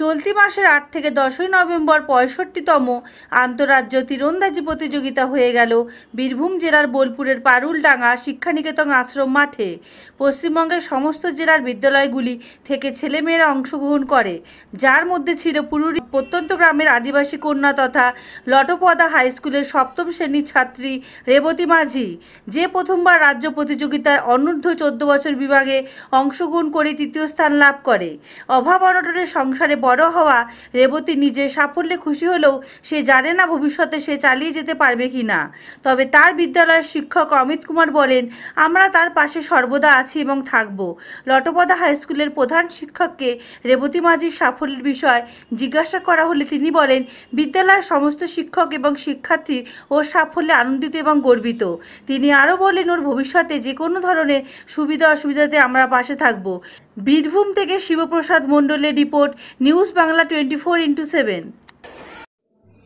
চলতি মাসের আট থেকে দশই নভেম্বর পঁয়ষট্টিতম আন্তঃরাজ্য তীরন্দাজি প্রতিযোগিতা হয়ে গেল বীরভূম জেলার বোলপুরের পারুলডাঙ্গা শিক্ষানিকেতন আশ্রম মাঠে পশ্চিমবঙ্গের সমস্ত জেলার বিদ্যালয়গুলি থেকে ছেলেমেয়েরা অংশগ্রহণ করে যার মধ্যে ছিল পুরুরি প্রত্যন্ত গ্রামের আদিবাসী কন্যা তথা লটপদা হাই স্কুলের সপ্তম শ্রেণীর ছাত্রী রেবতী মাঝি যে প্রথমবার রাজ্য প্রতিযোগিতার অনূর্ধ্ব চোদ্দ বছর বিভাগে অংশগ্রহণ করে তৃতীয় স্থান লাভ করে অভাব অনটনের সংসারে বড় হওয়া রেবতী নিজের সাফল্যে খুশি হলেও সে জানে না ভবিষ্যতে সে চালিয়ে যেতে পারবে কি না তবে তার বিদ্যালয়ের শিক্ষক অমিত কুমার বলেন আমরা তার পাশে সর্বদা আছি এবং থাকব লটপদা হাইস্কুলের প্রধান শিক্ষককে রেবতী মাঝির সাফল্যের বিষয় জিজ্ঞাসা করা হলে তিনি বলেন বিদ্যালয়ের সমস্ত শিক্ষক এবং শিক্ষার্থী ওর সাফল্যে আনন্দিত এবং গর্বিত তিনি আরও বলেন ওর ভবিষ্যতে যে কোনো ধরনের সুবিধা অসুবিধাতে আমরা পাশে থাকব বীরভূম থেকে শিবপ্রসাদ মণ্ডলের report news Bangla twenty four into seven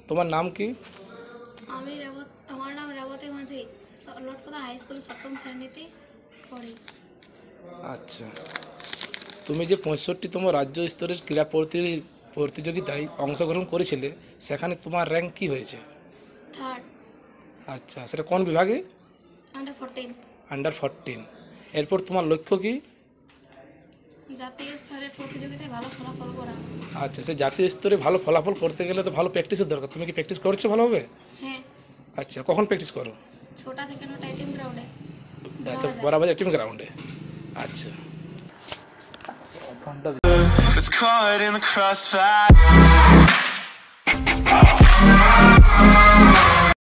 তোমার নাম কি আমি আমার নাম রেবতী মাঝি হাই স্কুল সপ্তম শ্রেণীতে পড়ি আচ্ছা তুমি যে পঁয়ষট্টিতম রাজ্য স্তরের ক্রীড়া প্রতি প্রতিযোগিতায় অংশগ্রহণ করেছিলে সেখানে তোমার র্যাঙ্ক কি হয়েছে থার্ড আচ্ছা সেটা কোন বিভাগে আন্ডার ফোরটিন আন্ডার ফোরটিন এরপর তোমার লক্ষ্য কী আচ্ছা সে জাতীয় স্তরে ভালো ফলাফল করতে গেলে তো ভালো প্র্যাকটিসের দরকার তুমি কি প্র্যাকটিস করছো ভালোভাবে হ্যাঁ আচ্ছা কখন প্র্যাকটিস করো ছোটা থেকে নটা গ্রাউন্ডে আচ্ছা গ্রাউন্ডে আচ্ছা It's caught in the crossfire